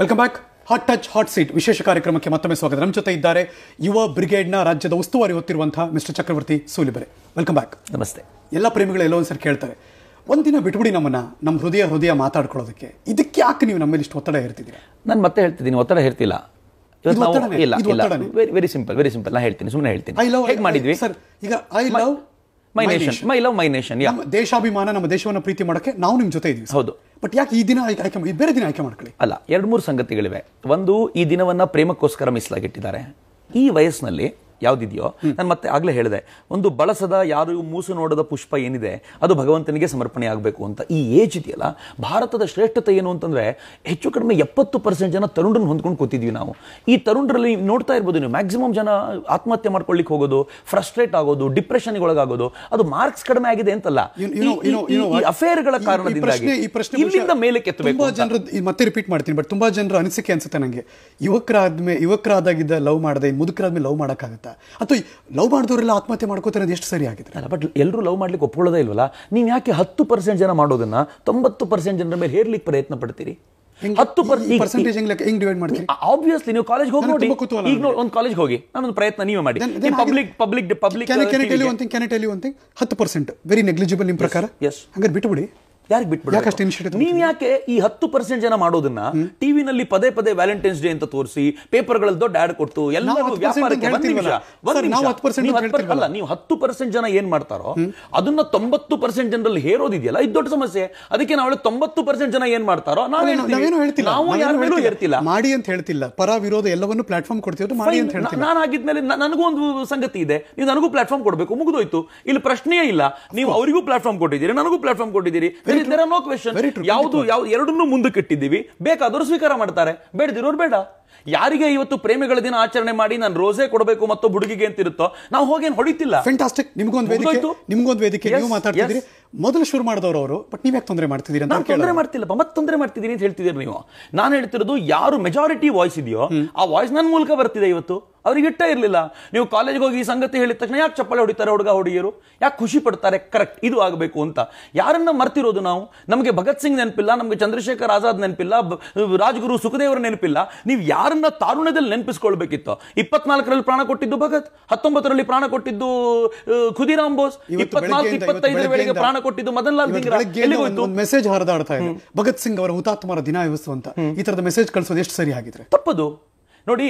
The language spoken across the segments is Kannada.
welcome back hot touch hot seat ವಿಶೇಷ ಕಾರ್ಯಕ್ರಮಕ್ಕೆ ಮತ್ತೊಮ್ಮೆ ಸ್ವಾಗತ ನಮ್ಮ ಜೊತೆ ಇದ್ದಾರೆ ಯುವ ಬ್ರಿಗೇಡ್ನ ರಾಜ್ಯದ ಉಸ್ತುವಾರಿ ಹೊತ್ತಿರುವಂತಹ mister Chakravarti Sulibele welcome back ನಮಸ್ತೆ ಎಲ್ಲ ಪ್ರೇಮಿಗಳು ಎಲ್ಲೋ ಒಂದ್ಸರಿ ಕೇಳ್ತಾರೆ ಒಂದಿನ ಬಿಟ್ಬಿಡಿ ನಮ್ಮನ್ನ ನಮ್ಮ ಹೃದಯ ಹೃದಯ ಮಾತಾಡ್ಕೊಳ್ಳೋದಕ್ಕೆ ಇದಕ್ಕೆ ಯಾಕೆ ನೀವು ನಮ್ಮಲ್ಲಿ ಇಷ್ಟು ಒತ್ತಡ ಇರ್ತೀರಿ ನಾನು ಮತ್ತೆ ಹೇಳ್ತಿದ್ದೀನಿ ಒತ್ತಡ ಇರ್ತಿಲ್ಲ ಇಲ್ಲ ವೆರಿ ಸಿಂಪಲ್ ವೆರಿ ಸಿಂಪಲ್ ನಾನು ಹೇಳ್ತೀನಿ ಸುಮ್ಮನೆ ಹೇಳ್ತೀನಿ ಮಾಡಿದ್ವಿ ಸರ್ ಈಗ I love my nation my love my nation ಯಾ ದೇಶಾಭಿಮಾನ ನಮ್ಮ ದೇಶವನ್ನು ಪ್ರೀತಿ ಮಾಡೋಕ್ಕೆ ನಾವು ನಿಮ್ಮ ಜೊತೆ ಇದ್ದೀವಿ ಹೌದು ಬಟ್ ಯಾಕೆ ಈ ದಿನ ಆಯ್ಕೆ ಬೇರೆ ದಿನ ಆಯ್ಕೆ ಮಾಡ್ಕೊಳ್ಳಿ ಅಲ್ಲ ಎರಡು ಮೂರು ಸಂಗತಿಗಳಿವೆ ಒಂದು ಈ ದಿನವನ್ನು ಪ್ರೇಮಕ್ಕೋಸ್ಕರ ಮೀಸಲಾಗಿಟ್ಟಿದ್ದಾರೆ ಈ ವಯಸ್ಸಿನಲ್ಲಿ ಯಾವ್ದಿದೆಯೋ ನಾನು ಮತ್ತೆ ಆಗ್ಲೇ ಹೇಳಿದೆ ಒಂದು ಬಳಸದ ಯಾರು ಮೂಸು ನೋಡದ ಪುಷ್ಪ ಏನಿದೆ ಅದು ಭಗವಂತನಿಗೆ ಸಮರ್ಪಣೆ ಆಗಬೇಕು ಅಂತ ಈ ಏಜ್ ಇದೆಯಲ್ಲ ಭಾರತದ ಶ್ರೇಷ್ಠತೆ ಏನು ಅಂತಂದ್ರೆ ಹೆಚ್ಚು ಕಡಿಮೆ ಎಪ್ಪತ್ತು ಪರ್ಸೆಂಟ್ ಜನ ತರುಣರನ್ನು ಹೊಂದ್ಕೊಂಡು ಕೂತಿದ್ವಿ ನಾವು ಈ ತರುಣರಲ್ಲಿ ನೋಡ್ತಾ ಇರ್ಬೋದು ನೀವು ಮ್ಯಾಕ್ಸಿಮಮ್ ಜನ ಆತ್ಮಹತ್ಯೆ ಮಾಡ್ಕೊಳ್ಳಿಕ್ಕೆ ಹೋಗೋದು ಫ್ರಸ್ಟ್ರೇಟ್ ಆಗೋದು ಡಿಪ್ರೆಷನ್ ಒಳಗಾಗೋದು ಅದು ಮಾರ್ಕ್ಸ್ ಕಡಿಮೆ ಆಗಿದೆ ಅಂತಲ್ಲ ಅಫೇರ್ಗಳ ಕಾರಣದಿಂದ ಮೇಲೆ ಕೆತ್ತಬೇಕು ಮತ್ತೆ ರಿಪೀಟ್ ಮಾಡ್ತೀನಿ ಬಟ್ ತುಂಬಾ ಜನರ ಅನಿಸಿಕೆ ಅನ್ಸುತ್ತೆ ನಂಗೆ ಯುವಕರಾದ್ಮೇಲೆ ಯುವಕರಾದಾಗಿದ್ದ ಲವ್ ಮಾಡದೆ ಮುದುಕರಾದ್ಮೇಲೆ ಲವ್ ಮಾಡೋಕ್ಕಾಗುತ್ತೆ ಅಥವಾ ಲವ್ ಮಾಡಿದವರೆಲ್ಲ ಆತ್ಮಹತ್ಯೆ ಮಾಡ್ಕೋತಾರೆ ಅದು ಎಷ್ಟು ಸರಿ ಆಗಿದೆ ಅಲ್ಲ ಬಟ್ ಎಲ್ಲರೂ ಲವ್ ಮಾಡ್ಲಿಕ್ಕೆ ಒಪ್ಪಿಕೊಳ್ಳೋದೇ ಇಲ್ವಲ್ಲ ನೀವು ಯಾಕೆ ಹತ್ತು ಪರ್ಸೆಂಟ್ ಜನ ಮಾಡೋದನ್ನ ತೊಂಬತ್ತು ಪರ್ಸೆಂಟ್ ಜನರ ಮೇಲೆ ಹೇರ್ಲಿಕ್ಕೆ ಪ್ರಯತ್ನ ಪಡ್ತೀರಿ ಹತ್ತು ಪರ್ಸೆಂಟೇಜ್ ಹೆಂಗ್ ಡಿವೈಡ್ ಮಾಡ್ತೀರಿ ಆಬ್ವಿಯಸ್ಲಿ ನೀವು ಕಾಲೇಜ್ ಹೋಗಿ ನೋಡಿ ಈಗ ಒಂದು ಕಾಲೇಜ್ ಹೋಗಿ ನಾನೊಂದು ಪ್ರಯತ್ನ ನೀವೇ ಮಾಡಿ public public public can I tell you one thing can tell you one thing ಹತ್ತು ಪರ್ಸೆಂಟ್ ವೆರಿ ನೆಗ್ಲಿಜಿಬಲ್ ನಿಮ್ಮ ಪ್ರಕಾರ ಎಸ್ ಹಂಗಾರೆ ಬಿಟ್ಬಿಡಿ ಯಾರಿಗೆ ಬಿಟ್ಬಿಡ್ತೀವಿ ನೀವು ಯಾಕೆ ಈ ಹತ್ತು ಪರ್ಸೆಂಟ್ ಜನ ಮಾಡೋದನ್ನ ಟಿವಿನಲ್ಲಿ ಪದೇ ಪದೇ ವ್ಯಾಲೆಂಟೈನ್ಸ್ ಡೇ ಅಂತ ತೋರಿಸಿ ಪೇಪರ್ಗಳಲ್ಲಿ ದೊಡ್ಡ ಆಡ್ ಕೊಟ್ಟು ಎಲ್ಲರೂ ವ್ಯಾಪಾರಕ್ಕೆ ಅಲ್ಲ ನೀವು ಹತ್ತು ಪರ್ಸೆಂಟ್ ಜನ ಏನ್ ಮಾಡ್ತಾರೋ ಅದನ್ನ ತೊಂಬತ್ತು ಪರ್ಸೆಂಟ್ ಜನರಲ್ಲಿ ಹೇರೋದಿದೆಯಲ್ಲ ಇದು ದೊಡ್ಡ ಸಮಸ್ಯೆ ಅದಕ್ಕೆ ನಾವು ತೊಂಬತ್ತು ಪರ್ಸೆಂಟ್ ಜನ ಏನ್ ಮಾಡ್ತಾರೋ ನಾವೇನು ಹೇಳ್ತಿಲ್ಲ ನಾವು ಹೇಳ್ತಿಲ್ಲ ಮಾಡಿ ಅಂತ ಹೇಳ್ತಿಲ್ಲ ಪರ ವಿರೋಧ ಎಲ್ಲವನ್ನು ಪ್ಲಾಟ್ಫಾರ್ಮ್ ಕೊಡ್ತೀವಿ ಮಾಡಿ ಅಂತ ಹೇಳ್ತೀನಿ ನಾನು ಆಗಿದ್ಮೇಲೆ ನನಗೂ ಒಂದು ಸಂಗತಿ ಇದೆ ನೀವು ನನಗೂ ಪ್ಲಾಟ್ಫಾರ್ಮ್ ಕೊಡಬೇಕು ಮುಗಿದೋಯ್ತು ಇಲ್ಲಿ ಪ್ರಶ್ನೆಯೇ ಇಲ್ಲ ನೀವು ಅವರಿಗೂ ಪ್ಲಾಟ್ಫಾರ್ಮ್ ಕೊಟ್ಟಿದ್ದೀರಿ ನನಗೂ ಪ್ಲಾಟ್ಫಾರ್ಮ್ ಕೊಟ್ಟಿದ್ದೀರಿ ನೋ ಕ್ವೆಶನ್ ಯಾವುದು ಯಾವ ಎರಡನ್ನೂ ಮುಂದಕ್ಕೆ ಇಟ್ಟಿದ್ದೀವಿ ಬೇಕಾದರೂ ಸ್ವೀಕಾರ ಮಾಡ್ತಾರೆ ಬೇಡದಿರೋರು ಬೇಡ ಯಾರಿಗೆ ಇವತ್ತು ಪ್ರೇಮಿಗಳ ದಿನ ಆಚರಣೆ ಮಾಡಿ ನಾನು ರೋಸೆ ಕೊಡಬೇಕು ಮತ್ತು ಹುಡುಗಿಗೆ ಇರುತ್ತೋ ನಾವು ಹೋಗೇನು ಹೊಡಿತಿಲ್ಲ ಫ್ಯಾಂಟಾಸ್ಟಿಕ್ ನಿಮಗೊಂದು ವೇದಿಕೆ ನಿಮಗೊಂದು ವೇದಿಕೆ ನೀವು ಮಾತಾಡ್ತಿದ್ದೀರಿ ಮೊದಲು ಶುರು ಮಾಡಿದವರು ಅವರು ಬಟ್ ನೀವು ಯಾಕೆ ತೊಂದರೆ ಮಾಡ್ತಿದ್ದೀರಿ ನಾನು ತೊಂದರೆ ಮಾಡ್ತಿಲ್ಲ ಮತ್ತೆ ತೊಂದರೆ ಮಾಡ್ತಿದ್ದೀನಿ ಅಂತ ಹೇಳ್ತಿದ್ದೀರಿ ನೀವು ನಾನು ಹೇಳ್ತಿರೋದು ಯಾರು ಮೆಜಾರಿಟಿ ವಾಯ್ಸ್ ಇದೆಯೋ ಆ ವಾಯ್ಸ್ ನನ್ನ ಮೂಲಕ ಬರ್ತಿದೆ ಇವತ್ತು ಅವ್ರಿಗೆ ಇಟ್ಟ ಇರಲಿಲ್ಲ ನೀವು ಕಾಲೇಜ್ಗೆ ಹೋಗಿ ಈ ಸಂಗತಿ ಹೇಳಿದ ತಕ್ಷಣ ಯಾಕೆ ಚಪ್ಪಳೆ ಹೊಡಿತಾರೆ ಹುಡುಗ ಹುಡುಗಿಯರು ಯಾಕೆ ಖುಷಿ ಪಡ್ತಾರೆ ಕರೆಕ್ಟ್ ಇದು ಆಗಬೇಕು ಅಂತ ಯಾರನ್ನ ಮರ್ತಿರೋದು ನಾವು ನಮಗೆ ಭಗತ್ ಸಿಂಗ್ ನೆನಪಿಲ್ಲ ನಮಗೆ ಚಂದ್ರಶೇಖರ್ ಆಜಾದ್ ನೆನಪಿಲ್ಲ ರಾಜ್ಗುರು ಸುಖದೇವರ ನೆನಪಿಲ್ಲ ನೀವು ಯಾರನ್ನ ತಾರುಣ್ಯದಲ್ಲಿ ನೆನಪಿಸ್ಕೊಳ್ಬೇಕಿತ್ತು ಇಪ್ಪತ್ನಾಲ್ಕರಲ್ಲಿ ಪ್ರಾಣ ಕೊಟ್ಟಿದ್ದು ಭಗತ್ ಹತ್ತೊಂಬತ್ತರಲ್ಲಿ ಪ್ರಾಣ ಕೊಟ್ಟಿದ್ದು ಖುದಿರಾಮ್ ಬೋಸ್ ಇಪ್ಪತ್ನಾಲ್ಕು ಇಪ್ಪತ್ತೈದರ ವೇಳೆಗೆ ಪ್ರಾಣ ಕೊಟ್ಟಿದ್ದು ಮದನ್ ಲಾಲ್ ಮೆಸೇಜ್ ಹರಿದಾಡ್ತಾ ಇದೆ ಭಗತ್ ಸಿಂಗ್ ಅವರ ಹುತಾತ್ಮರ ದಿನ ಅಂತ ಈ ತರದ ಮೆಸೇಜ್ ಕಳಿಸೋದು ಎಷ್ಟು ಸರಿ ಆಗಿದ್ರೆ ತಪ್ಪದು ನೋಡಿ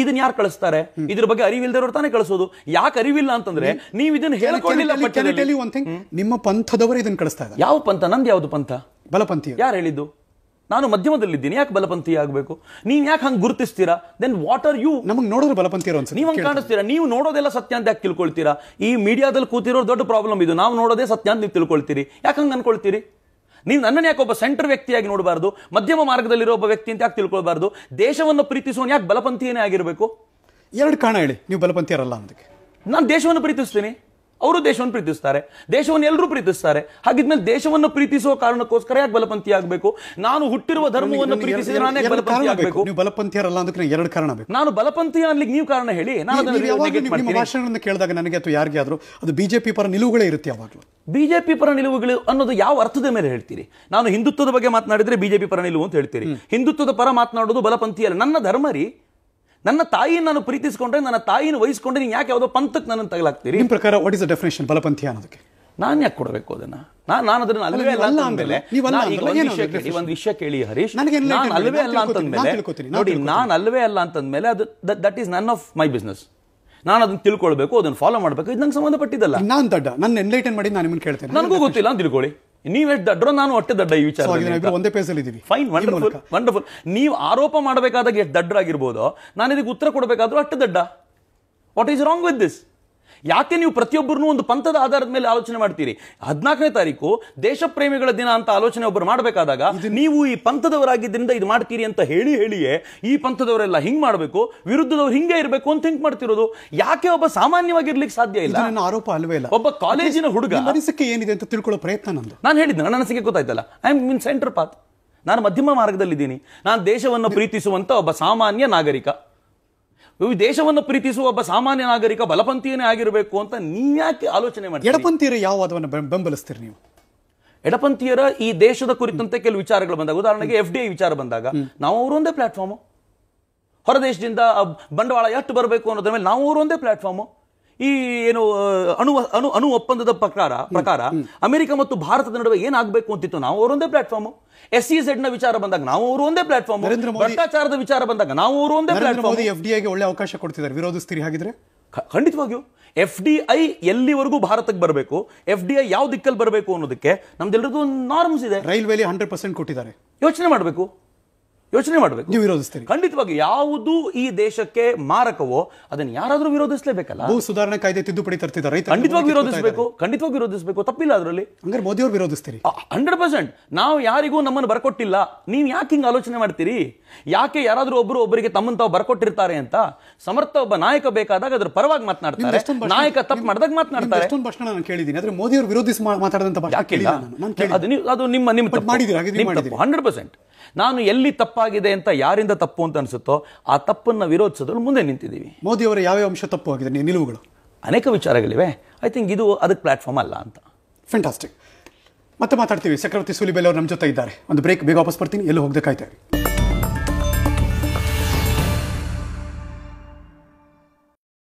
ಇದನ್ನ ಯಾರು ಕಳಿಸ್ತಾರೆ ಇದ್ರ ಬಗ್ಗೆ ಅರಿವಿಲ್ದವ್ರು ತಾನೇ ಕಳಿಸೋದು ಯಾಕೆ ಅರಿವಿಲ್ಲ ಅಂತಂದ್ರೆ ನೀವು ಇದನ್ನ ಥಿಂಗ್ ನಿಮ್ಮ ಪಂಥದವರು ಇದನ್ನ ಕಳಿಸ್ತಾ ಯಾವ ಪಂಥ ನಂದು ಯಾವ್ದು ಪಂಥ ಬಲಪಂಥಿ ಯಾರು ಹೇಳಿದ್ದು ನಾನು ಮಧ್ಯಮದಲ್ಲಿದ್ದೀನಿ ಯಾಕೆ ಬಲಪಂಥೀಯ ಆಗಬೇಕು ನೀವು ಯಾಕೆ ಹಂಗೆ ಗುರುತಿಸ್ತೀರಾ ದೆನ್ ವಾಟ್ ಆರ್ ಯು ನಮಗೆ ನೋಡಿದ್ರೆ ಬಲಪಂಥಿ ಇರೋ ನೀವು ಹಂಗೆ ಕಾಣಿಸ್ತೀರಾ ನೀವು ನೋಡೋದೆಲ್ಲ ಸತ್ಯ ಅಂತ ಯಾಕೆ ತಿಳ್ಕೊಳ್ತೀರಾ ಈ ಮೀಡಿಯಾದಲ್ಲಿ ಕೂತಿರೋ ದೊಡ್ಡ ಪ್ರಾಬ್ಲಮ್ ಇದು ನಾವು ನೋಡೋದೇ ಸತ್ಯ ಅಂತ ನೀವು ತಿಳ್ಕೊಳ್ತೀರಿ ಯಾಕೆ ಹಂಗೆ ಅನ್ಕೊಳ್ತೀರಿ ನೀವು ನನ್ನನ್ನು ಯಾಕೆ ಒಬ್ಬ ಸೆಂಟರ್ ವ್ಯಕ್ತಿಯಾಗಿ ನೋಡಬಾರ್ದು ಮಧ್ಯಮ ಮಾರ್ಗದಲ್ಲಿರೋ ಒಬ್ಬ ವ್ಯಕ್ತಿ ಅಂತ ಯಾಕೆ ತಿಳ್ಕೊಳ್ಬಾರ್ದು ದೇಶವನ್ನು ಪ್ರೀತಿಸೋನು ಯಾಕೆ ಬಲಪಂಥೀಯನೇ ಆಗಿರಬೇಕು ಎರಡು ಕಾಣ ಹೇಳಿ ನೀವು ಬಲಪಂಥಿಯರಲ್ಲ ಅನ್ನೋದಕ್ಕೆ ನಾನು ದೇಶವನ್ನು ಪ್ರೀತಿಸ್ತೀನಿ ಅವರು ದೇಶವನ್ನು ಪ್ರೀತಿಸ್ತಾರೆ ದೇಶವನ್ನು ಎಲ್ಲರೂ ಪ್ರೀತಿಸ್ತಾರೆ ಹಾಗಿದ್ಮೇಲೆ ದೇಶವನ್ನು ಪ್ರೀತಿಸುವ ಕಾರಣಕ್ಕೋಸ್ಕರ ಯಾಕೆ ಬಲಪಂಥಿ ಆಗಬೇಕು ನಾನು ಹುಟ್ಟಿರುವ ಧರ್ಮವನ್ನು ಪ್ರೀತಿಸಿದ್ರೆ ನಾನೇ ಬಲಪಂಥಿ ಆಗಬೇಕು ನೀವು ಬಲಪಂಥೀಯರಲ್ಲ ಅದಕ್ಕೆ ಎರಡು ಕಾರಣ ಬೇಕು ನಾನು ಬಲಪಂಥಿ ಅನ್ಲಿಕ್ಕೆ ನೀವು ಕಾರಣ ಹೇಳಿ ನಾನು ಭಾಷಣವನ್ನು ಕೇಳಿದಾಗ ನನಗೆ ಅಥವಾ ಯಾರಿಗೆ ಆದರೂ ಅದು ಬಿಜೆಪಿ ಪರ ನಿಲುವುಗಳೇ ಇರುತ್ತೆ ಯಾವಾಗಲೂ ಬಿಜೆಪಿ ಪರ ನಿಲುವುಗಳು ಅನ್ನೋದು ಯಾವ ಅರ್ಥದ ಮೇಲೆ ಹೇಳ್ತೀರಿ ನಾನು ಹಿಂದುತ್ವದ ಬಗ್ಗೆ ಮಾತನಾಡಿದ್ರೆ ಬಿಜೆಪಿ ಪರ ನಿಲುವು ಅಂತ ಹೇಳ್ತೀರಿ ಹಿಂದುತ್ವದ ಪರ ಮಾತನಾಡೋದು ಬಲಪಂಥಿಯಲ್ಲ ನನ್ನ ಧರ್ಮ ರೀ ನನ್ನ ತಾಯಿನ ನಾನು ಪ್ರೀತಿಸ್ಕೊಂಡ್ರೆ ನನ್ನ ತಾಯಿನ ವಹಿಸ್ಕೊಂಡ್ರೆ ನೀನು ಯಾಕೆ ಯಾವುದೋ ಪಂಥಕ್ಕೆ ನನ್ನನ್ನು ತಗಲಾಗ್ತೀರಿ ನಿಮ್ಮ ಪ್ರಕಾರ ವಾಟ್ ಇಸ್ ಅ ಡೆಫಿನೇಷನ್ ಬಲಪಂಥೀಯ ಅನ್ನೋದಕ್ಕೆ ನಾನು ಯಾಕೆ ಕೊಡಬೇಕು ಅದನ್ನ ನಾನು ನಾನು ಅದನ್ನ ಅಲ್ಲವೇ ಅಲ್ಲ ಈ ಒಂದು ವಿಷಯ ಕೇಳಿ ಹರೀಶ್ ನಾನು ಅಲ್ಲವೇ ಅಲ್ಲ ಅಂತಂದ್ಮೇಲೆ ನೋಡಿ ನಾನು ಅಲ್ಲವೇ ಅಲ್ಲ ಅಂತಂದ್ಮೇಲೆ ಅದು that is none of my business ನಾನು ಅದನ್ನ ತಿಳ್ಕೊಳ್ಬೇಕು ಅದನ್ನ ಫಾಲೋ ಮಾಡಬೇಕು ಇದು ನಂಗೆ ಸಂಬಂಧಪಟ್ಟಿದ್ದಲ್ಲ ನಾನು ದಡ್ಡ ನನ್ನ ಎನ್ಲೈಟನ್ ಮಾಡಿ ನಾನು ನಿಮ್ಮನ್ನು ಕೇಳ್ತೇನೆ ನನಗೂ ಗೊತ್ತಿಲ್ಲ ಅಂತ ತಿಳ್ಕೊಳ್ಳಿ ನೀವೆಷ್ಟು ದಡ್ಡರು ನಾನು ಹೊಟ್ಟೆ ದಡ್ಡ ಈ ವಿಚಾರ ಒಂದೇ ಪೇಸಲ್ಲಿ ಫೈನ್ ವಂಡರ್ಫುಲ್ ವಂಡರ್ಫುಲ್ ನೀವು ಆರೋಪ ಮಾಡಬೇಕಾದಾಗ ಎಷ್ಟು ದಡ್ಡ್ರಾಗಿರ್ಬೋದು ನಾನು ಇದಕ್ಕೆ ಉತ್ತರ ಕೊಡಬೇಕಾದ್ರೂ ಅಷ್ಟು ದಡ್ಡ what is wrong with this ಯಾಕೆ ನೀವು ಪ್ರತಿಯೊಬ್ಬರನ್ನೂ ಒಂದು ಪಂಥದ ಆಧಾರದ ಮೇಲೆ ಆಲೋಚನೆ ಮಾಡ್ತೀರಿ ಹದಿನಾಲ್ಕನೇ ತಾರೀಕು ದೇಶ ಪ್ರೇಮಿಗಳ ದಿನ ಅಂತ ಆಲೋಚನೆ ಒಬ್ಬರು ಮಾಡಬೇಕಾದಾಗ ನೀವು ಈ ಪಂಥದವರಾಗಿದ್ದರಿಂದ ಇದು ಮಾಡ್ತೀರಿ ಅಂತ ಹೇಳಿ ಹೇಳಿಯೇ ಈ ಪಂಥದವರೆಲ್ಲ ಹಿಂಗ್ ಮಾಡಬೇಕು ವಿರುದ್ಧದವ್ರು ಹಿಂಗೆ ಇರಬೇಕು ಅಂತ ಥಿಂಕ್ ಮಾಡ್ತಿರೋದು ಯಾಕೆ ಒಬ್ಬ ಸಾಮಾನ್ಯವಾಗಿರ್ಲಿಕ್ಕೆ ಸಾಧ್ಯ ಇಲ್ಲ ನನ್ನ ಆರೋಪ ಅಲ್ವೇ ಇಲ್ಲ ಒಬ್ಬ ಕಾಲೇಜಿನ ಹುಡುಗ ಮನಸ್ಸಿಗೆ ಏನಿದೆ ಅಂತ ತಿಳ್ಕೊಳ್ಳೋ ಪ್ರಯತ್ನ ನಂದು ನಾನು ಹೇಳಿದ್ದೆ ನನ್ನ ಅನಿಸಿಕೆ ಗೊತ್ತಾಯ್ತಲ್ಲ I am in centre path ನಾನು ಮಧ್ಯಮ ಮಾರ್ಗದಲ್ಲಿದ್ದೀನಿ ನಾನು ದೇಶವನ್ನು ಪ್ರೀತಿಸುವಂತ ಒಬ್ಬ ಸಾಮಾನ್ಯ ನಾಗರಿಕ ದೇಶವನ್ನು ಪ್ರೀತಿಸುವ ಒಬ್ಬ ಸಾಮಾನ್ಯ ನಾಗರಿಕ ಬಲಪಂಥೀಯನೇ ಆಗಿರಬೇಕು ಅಂತ ನೀವ್ಯಾಕೆ ಆಲೋಚನೆ ಮಾಡಿ ಎಡಪಂಥೀಯರು ಯಾವ ವಾದವನ್ನು ಬೆಂಬಲಿಸ್ತೀರಿ ನೀವು ಎಡಪಂಥೀಯರ ಈ ದೇಶದ ಕುರಿತಂತೆ ಕೆಲವು ವಿಚಾರಗಳು ಬಂದಾಗ ಉದಾಹರಣೆಗೆ ಎಫ್ ಡಿ ಐ ವಿಚಾರ ಬಂದಾಗ ನಾವು ಅವರೊಂದೇ ಪ್ಲಾಟ್ಫಾರ್ಮು ಹೊರದೇಶದಿಂದ ಬಂಡವಾಳ ಎಷ್ಟು ಬರಬೇಕು ಅನ್ನೋದ್ರ ಮೇಲೆ ನಾವು ಅವರೊಂದೇ ಪ್ಲಾಟ್ಫಾರ್ಮು ಈ ಏನು ಅಣು ಅಣು ಅಣು ಒಪ್ಪಂದದ ಪ್ರಕಾರ ಪ್ರಕಾರ ಅಮೆರಿಕ ಮತ್ತು ಭಾರತದ ನಡುವೆ ಏನಾಗಬೇಕು ಅಂತಿತ್ತು ನಾವು ಅವರೊಂದೇ ಪ್ಲಾಟ್ಫಾರ್ಮ್ ಎಸ್ ಸಿ e ನ ವಿಚಾರ ಬಂದಾಗ ನಾವು ಅವರು ಒಂದೇ ಪ್ಲಾಟ್ಫಾರ್ಮ್ ಭ್ರಷ್ಟಾಚಾರದ ವಿಚಾರ ಬಂದಾಗ ನಾವು ಅವರು ಒಂದೇ ಪ್ಲಾಟ್ಫಾರ್ಮ್ ಎಫ್ ಡಿ ಐಗೆ ಒಳ್ಳೆ ಅವಕಾಶ ಕೊಡ್ತಿದ್ದಾರೆ ವಿರೋಧಿಸ್ತೀರಿ ಹಾಗಿದ್ರೆ ಖಂಡಿತವಾಗಿಯೂ ಎಫ್ ಡಿ ಐ ಎಲ್ಲಿವರೆಗೂ ಭಾರತಕ್ಕೆ ಬರಬೇಕು ಎಫ್ ಡಿ ಐ ಯಾವ ದಿಕ್ಕಲ್ಲಿ ಬರಬೇಕು ಅನ್ನೋದಕ್ಕೆ ನಮ್ದೆಲ್ಲರದ್ದು ಒಂದು ನಾರ್ಮ್ಸ್ ಇದೆ ರೈಲ್ವೆಲಿ ಹಂಡ್ರೆಡ್ ಪರ್ಸೆಂಟ್ ಕೊಟ್ಟಿದ್ದಾರೆ ಯೋಚನೆ ಮಾಡಬೇಕು ಯೋಚನೆ ಮಾಡಬೇಕು ನೀವು ವಿರೋಧಿಸ್ತೀರಿ ಖಂಡಿತವಾಗಿ ಯಾವುದು ಈ ದೇಶಕ್ಕೆ ಮಾರಕವೋ ಅದನ್ನು ಯಾರಾದರೂ ವಿರೋಧಿಸಲೇಬೇಕಲ್ಲ ಭೂ ಸುಧಾರಣಾ ಕಾಯ್ದೆ ತಿದ್ದುಪಡಿ ತರ್ತಿದ್ದಾರೆ ಖಂಡಿತವಾಗಿ ವಿರೋಧಿಸಬೇಕು ಖಂಡಿತವಾಗಿ ವಿರೋಧಿಸಬೇಕು ತಪ್ಪಿಲ್ಲ ಅದರಲ್ಲಿ ಹಂಗಾರೆ ಮೋದಿ ಅವರು ವಿರೋಧಿಸ್ತೀರಿ ಹಂಡ್ರೆಡ್ ಪರ್ಸೆಂಟ್ ನಾವು ಯಾರಿಗೂ ನಮ್ಮನ್ನು ಬರ್ಕೊಟ್ಟಿಲ್ಲ ನೀವು ಯಾಕೆ ಹಿಂಗೆ ಆಲೋಚನೆ ಮಾಡ್ತೀರಿ ಯಾಕೆ ಯಾರಾದರೂ ಒಬ್ಬರು ಒಬ್ಬರಿಗೆ ತಮ್ಮನ್ನು ತಾವು ಬರ್ಕೊಟ್ಟಿರ್ತಾರೆ ಅಂತ ಸಮರ್ಥ ಒಬ್ಬ ನಾಯಕ ಬೇಕಾದಾಗ ಅದರ ಪರವಾಗಿ ಮಾತನಾಡ್ತಾರೆ ನಾಯಕ ತಪ್ಪು ಮಾಡಿದಾಗ ಮಾತನಾಡ್ತಾರೆ ಅಷ್ಟೊಂದು ಭಾಷಣ ನಾನು ಕೇಳಿದ್ದೀನಿ ಆದರೆ ಮೋದಿ ಅವರು ವಿರೋಧಿಸಿ ಮಾತಾಡಿದಂತ ಯಾಕೆ ಅದು ನಿಮ್ಮ ನಿಮ್ಮ ಹಂಡ್ರೆಡ್ ಪರ್ಸೆಂಟ್ ನಾನು ಎಲ್ಲಿ ತಪ್ಪಾಗಿದೆ ಅಂತ ಯಾರಿಂದ ತಪ್ಪು ಅಂತ ಅನಿಸುತ್ತೋ ಆ ತಪ್ಪನ್ನು ವಿರೋಧಿಸೋದ್ರಲ್ಲಿ ಮುಂದೆ ನಿಂತಿದ್ದೀವಿ ಅವರ ಯಾವ ಅಂಶ ತಪ್ಪು ಆಗಿದೆ ನಿಲುವುಗಳು ಅನೇಕ ವಿಚಾರಗಳಿವೆ ಐ ಥಿಂಕ್ ಇದು ಅದಕ್ಕೆ ಪ್ಲಾಟ್ಫಾರ್ಮ್ ಅಲ್ಲ ಅಂತ ಫೆಂಟಾಸ್ಟಿಕ್ ಮತ್ತೆ ಮಾತಾಡ್ತೀವಿ ಚಕ್ರವರ್ತಿ ಸೂಲಿಬೆಲ್ ಅವರು ನಮ್ಮ ಜೊತೆ ಇದ್ದಾರೆ ಒಂದು ಬ್ರೇಕ್ ಬೇಗ ವಾಪಸ್ ಬರ್ತೀನಿ ಎಲ್ಲೂ ಹೋಗ್ಬೇಕಾಯ್ತಾರೆ